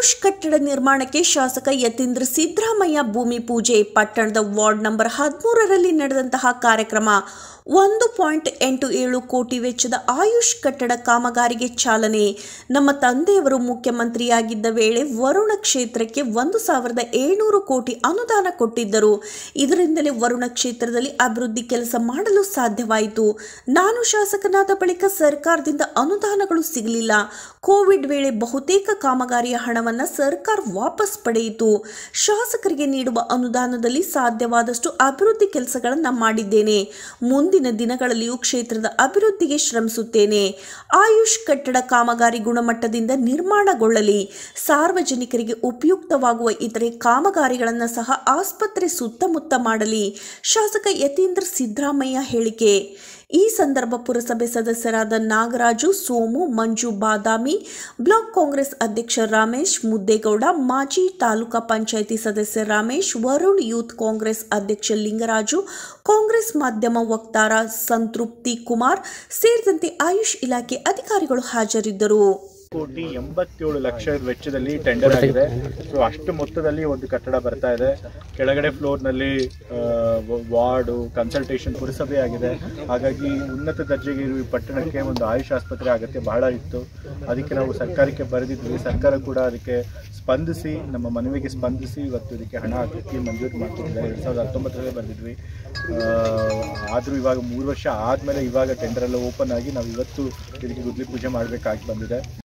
ಆಯುಷ್ ಕಟ್ಟಡ ನಿರ್ಮಾಣಕ್ಕೆ ಶಾಸಕ ಯತೀಂದ್ರ ಸಿದ್ದರಾಮಯ್ಯ ಭೂಮಿ ಪೂಜೆ ಪಟ್ಟಣದ ವಾರ್ಡ್ ನಂಬರ್ ಹದಿಮೂರರಲ್ಲಿ ನಡೆದಂತಹ ಕಾರ್ಯಕ್ರಮ ಒಂದು ಪಾಯಿಂಟ್ ಎಂಟು ಏಳು ಕೋಟಿ ವೆಚ್ಚದ ಆಯುಷ್ ಕಟ್ಟಡ ಕಾಮಗಾರಿಗೆ ಚಾಲನೆ ನಮ್ಮ ತಂದೆಯವರು ಮುಖ್ಯಮಂತ್ರಿಯಾಗಿದ್ದ ವೇಳೆ ವರುಣ ಕ್ಷೇತ್ರಕ್ಕೆ ಒಂದು ಸಾವಿರದ ಏಳ್ನೂರು ಕೋಟಿ ಅನುದಾನ ಕೊಟ್ಟಿದ್ದರು ಇದರಿಂದಲೇ ವರುಣ ಕ್ಷೇತ್ರದಲ್ಲಿ ಅಭಿವೃದ್ಧಿ ಕೆಲಸ ಮಾಡಲು ಸಾಧ್ಯವಾಯಿತು ನಾನು ಶಾಸಕನಾದ ಬಳಿಕ ಸರ್ಕಾರದಿಂದ ಅನುದಾನಗಳು ಸಿಗಲಿಲ್ಲ ಕೋವಿಡ್ ವೇಳೆ ಬಹುತೇಕ ಕಾಮಗಾರಿಯ ಹಣವನ್ನು ಅನುದಾನವನ್ನು ಸರ್ಕಾರ ವಾಪಸ್ ಪಡೆಯಿತು ಶಾಸಕರಿಗೆ ನೀಡುವ ಅನುದಾನದಲ್ಲಿ ಸಾಧ್ಯವಾದಷ್ಟು ಅಭಿವೃದ್ಧಿ ಕೆಲಸಗಳನ್ನು ಮಾಡಿದ್ದೇನೆ ಮುಂದಿನ ದಿನಗಳಲ್ಲಿಯೂ ಕ್ಷೇತ್ರದ ಅಭಿವೃದ್ಧಿಗೆ ಶ್ರಮಿಸುತ್ತೇನೆ ಆಯುಷ್ ಕಟ್ಟಡ ಕಾಮಗಾರಿ ಗುಣಮಟ್ಟದಿಂದ ನಿರ್ಮಾಣಗೊಳ್ಳಲಿ ಸಾರ್ವಜನಿಕರಿಗೆ ಉಪಯುಕ್ತವಾಗುವ ಇತರೆ ಕಾಮಗಾರಿಗಳನ್ನು ಸಹ ಆಸ್ಪತ್ರೆ ಸುತ್ತಮುತ್ತ ಮಾಡಲಿ ಶಾಸಕ ಯತೀಂದ್ರ ಸಿದ್ದರಾಮಯ್ಯ ಹೇಳಿಕೆ ಈ ಸಂದರ್ಭ ಪುರಸಭೆ ಸದಸ್ಯರಾದ ನಾಗರಾಜು ಸೋಮು ಮಂಜು ಬಾದಾಮಿ ಬ್ಲಾಕ್ ಕಾಂಗ್ರೆಸ್ ಅಧ್ಯಕ್ಷ ರಮೇಶ್ ಮುದ್ದೇಗೌಡ ಮಾಜಿ ತಾಲೂಕಾ ಪಂಚಾಯಿತಿ ಸದಸ್ಯ ರಮೇಶ್ ವರುಣ್ ಯೂತ್ ಕಾಂಗ್ರೆಸ್ ಅಧ್ಯಕ್ಷ ಲಿಂಗರಾಜು ಕಾಂಗ್ರೆಸ್ ಮಾಧ್ಯಮ ವಕ್ತಾರ ಸಂತೃಪ್ತಿ ಕುಮಾರ್ ಸೇರಿದಂತೆ ಆಯುಷ್ ಇಲಾಖೆ ಅಧಿಕಾರಿಗಳು ಹಾಜರಿದ್ದರು ಕೋಟಿ ಎಂಬತ್ತೇಳು ಲಕ್ಷ ವೆಚ್ಚದಲ್ಲಿ ಟೆಂಡರ್ ಆಗಿದೆ ಸೊ ಅಷ್ಟು ಮೊತ್ತದಲ್ಲಿ ಒಂದು ಕಟ್ಟಡ ಬರ್ತಾ ಇದೆ ಕೆಳಗಡೆ ಫ್ಲೋರ್ನಲ್ಲಿ ವಾರ್ಡು ಕನ್ಸಲ್ಟೇಷನ್ ಪುರಸಭೆ ಆಗಿದೆ ಹಾಗಾಗಿ ಉನ್ನತ ದರ್ಜೆಗೆ ಈ ಪಟ್ಟಣಕ್ಕೆ ಒಂದು ಆಯುಷ್ ಆಸ್ಪತ್ರೆ ಅಗತ್ಯ ಬಹಳ ಇತ್ತು ಅದಕ್ಕೆ ನಾವು ಸರ್ಕಾರಕ್ಕೆ ಬರೆದಿದ್ವಿ ಸರ್ಕಾರ ಕೂಡ ಅದಕ್ಕೆ ಸ್ಪಂದಿಸಿ ನಮ್ಮ ಮನವಿಗೆ ಸ್ಪಂದಿಸಿ ಇವತ್ತು ಇದಕ್ಕೆ ಹಣ ಅಗತ್ಯ ಮಂಜೂರು ಮಾಡ್ತಿದ್ದಾರೆ ಎರಡು ಸಾವಿರದ ಹತ್ತೊಂಬತ್ತರಲ್ಲೇ ಬಂದಿದ್ವಿ ಆದರೂ ಇವಾಗ ಮೂರು ವರ್ಷ ಆದಮೇಲೆ ಇವಾಗ ಟೆಂಡರ್ ಎಲ್ಲ ಓಪನ್ ಆಗಿ ನಾವು ಇವತ್ತು ಇದಕ್ಕೆ ಗುದ್ಲಿ ಪೂಜೆ ಮಾಡಬೇಕಾಗಿ ಬಂದಿದೆ